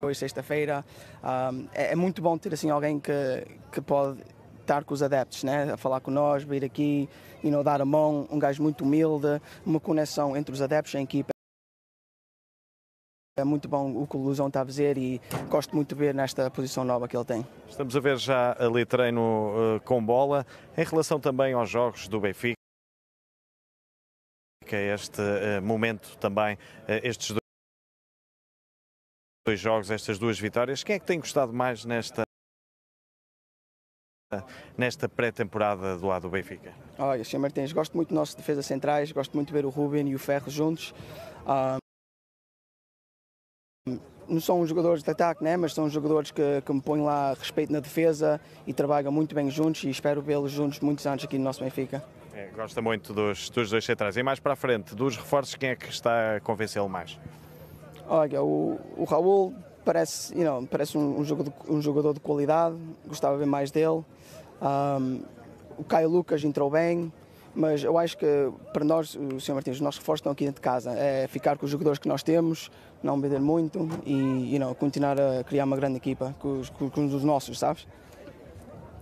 Hoje, sexta-feira, um, é, é, muito bom ter assim alguém que, que pode estar com os adeptos, né? a falar com nós, vir aqui e não dar a mão. Um gajo muito humilde, uma conexão entre os adeptos e a equipa. É muito bom o que o Luzão está a fazer e gosto muito de ver nesta posição nova que ele tem. Estamos a ver já ali treino uh, com bola. Em relação também aos jogos do Benfica, é este uh, momento também, uh, estes dois dois jogos, estas duas vitórias. Quem é que tem gostado mais nesta, nesta pré-temporada do lado do Benfica? Olha, Sr. Martins, gosto muito do nosso defesa centrais, gosto muito de ver o Ruben e o Ferro juntos. Ah, não são jogadores de ataque, né? mas são jogadores que, que me põem lá respeito na defesa e trabalham muito bem juntos e espero vê-los juntos muitos anos aqui no nosso Benfica. É, gosta muito dos, dos dois centrais. E mais para a frente, dos reforços, quem é que está a convencê-lo mais? Olha, o, o Raul parece, you know, parece um, um, jogador, um jogador de qualidade, gostava ver mais dele. Um, o Caio Lucas entrou bem, mas eu acho que para nós, o Sr. Martins, os nossos reforços estão aqui dentro de casa. É ficar com os jogadores que nós temos, não beber muito e you know, continuar a criar uma grande equipa com os, com os nossos, sabes?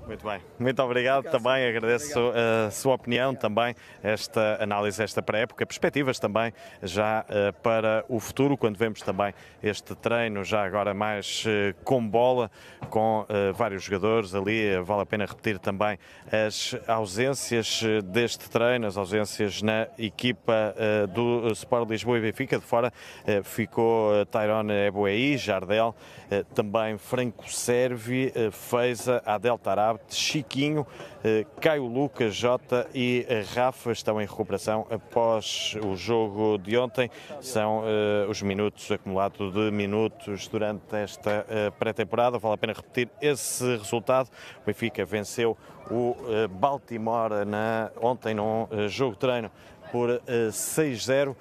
Muito bem, muito obrigado, também, senhor. agradeço obrigado. a eh, sua opinião obrigado. também, esta análise, esta pré-época, perspectivas também já eh, para o futuro, quando vemos também este treino já agora mais eh, com bola, com vários jogadores ali, vale a pena repetir também as ausências deste treino, as ausências na equipa do Sport Lisboa e Benfica, de fora ficou Tyrone Eboei, Jardel, também Franco Servi, Feza Adel Tarab, Chiquinho, eh, Caio Lucas, Jota e eh, Rafa estão em recuperação após o jogo de ontem. São eh, os minutos, acumulados de minutos durante esta pré-temporada. Vale a pena repetir esse resultado. O Benfica venceu o Baltimore na, ontem num jogo de treino por 6-0.